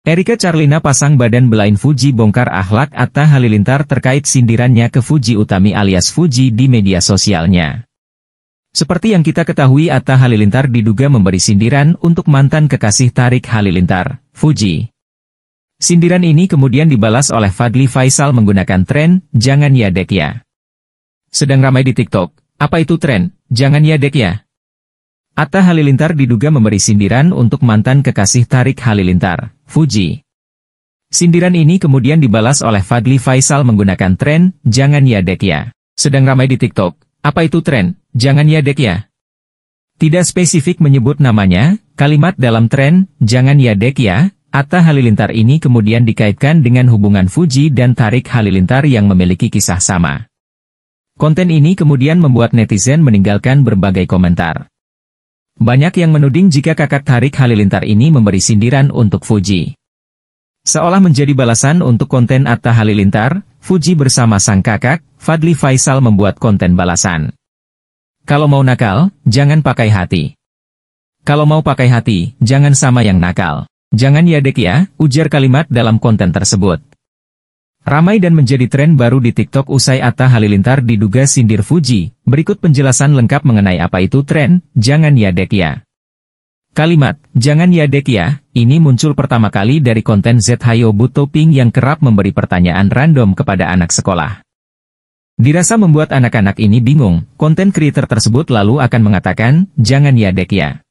Erika Carlina pasang badan belain Fuji bongkar akhlak Atta Halilintar terkait sindirannya ke Fuji Utami alias Fuji di media sosialnya. Seperti yang kita ketahui Atta Halilintar diduga memberi sindiran untuk mantan kekasih Tarik Halilintar, Fuji. Sindiran ini kemudian dibalas oleh Fadli Faisal menggunakan tren, jangan ya dek ya. Sedang ramai di TikTok, apa itu tren, jangan ya dek ya? Atta Halilintar diduga memberi sindiran untuk mantan kekasih Tarik Halilintar, Fuji. Sindiran ini kemudian dibalas oleh Fadli Faisal menggunakan tren, jangan ya dek ya. Sedang ramai di TikTok, apa itu tren, jangan ya dek ya? Tidak spesifik menyebut namanya, kalimat dalam tren, jangan ya dek ya, Atta Halilintar ini kemudian dikaitkan dengan hubungan Fuji dan Tarik Halilintar yang memiliki kisah sama. Konten ini kemudian membuat netizen meninggalkan berbagai komentar. Banyak yang menuding jika kakak tarik Halilintar ini memberi sindiran untuk Fuji. Seolah menjadi balasan untuk konten Atta Halilintar, Fuji bersama sang kakak, Fadli Faisal membuat konten balasan. Kalau mau nakal, jangan pakai hati. Kalau mau pakai hati, jangan sama yang nakal. Jangan ya dek ya, ujar kalimat dalam konten tersebut. Ramai dan menjadi tren baru di TikTok usai Atta Halilintar diduga sindir Fuji, Berikut penjelasan lengkap mengenai apa itu tren, jangan ya ya. Kalimat, jangan ya ya, ini muncul pertama kali dari konten Zhayo Butoping yang kerap memberi pertanyaan random kepada anak sekolah. Dirasa membuat anak-anak ini bingung, konten creator tersebut lalu akan mengatakan, jangan ya ya.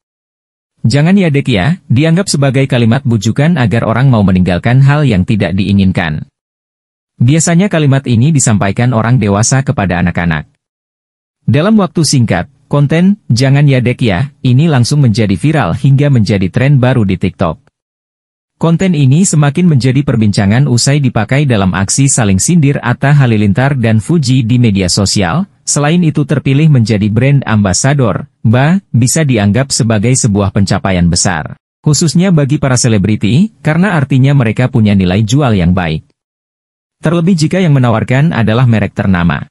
Jangan ya ya, dianggap sebagai kalimat bujukan agar orang mau meninggalkan hal yang tidak diinginkan. Biasanya kalimat ini disampaikan orang dewasa kepada anak-anak. Dalam waktu singkat, konten, jangan ya dek ya, ini langsung menjadi viral hingga menjadi tren baru di TikTok. Konten ini semakin menjadi perbincangan usai dipakai dalam aksi saling sindir Atta Halilintar dan Fuji di media sosial, selain itu terpilih menjadi brand ambasador, Ba, bisa dianggap sebagai sebuah pencapaian besar. Khususnya bagi para selebriti, karena artinya mereka punya nilai jual yang baik. Terlebih jika yang menawarkan adalah merek ternama.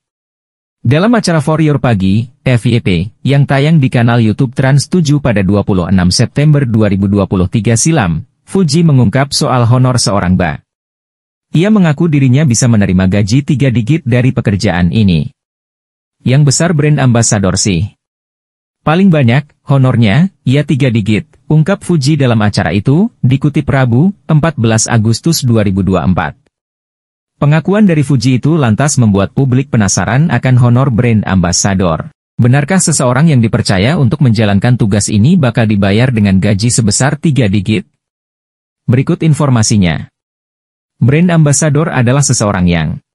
Dalam acara For Your Pagi, FYP, yang tayang di kanal YouTube Trans 7 pada 26 September 2023 silam, Fuji mengungkap soal honor seorang ba. Ia mengaku dirinya bisa menerima gaji 3 digit dari pekerjaan ini. Yang besar brand ambasador sih. Paling banyak, honornya, ya 3 digit, ungkap Fuji dalam acara itu, dikutip Rabu, 14 Agustus 2024. Pengakuan dari Fuji itu lantas membuat publik penasaran akan honor brand ambassador. Benarkah seseorang yang dipercaya untuk menjalankan tugas ini bakal dibayar dengan gaji sebesar 3 digit? Berikut informasinya. Brand ambassador adalah seseorang yang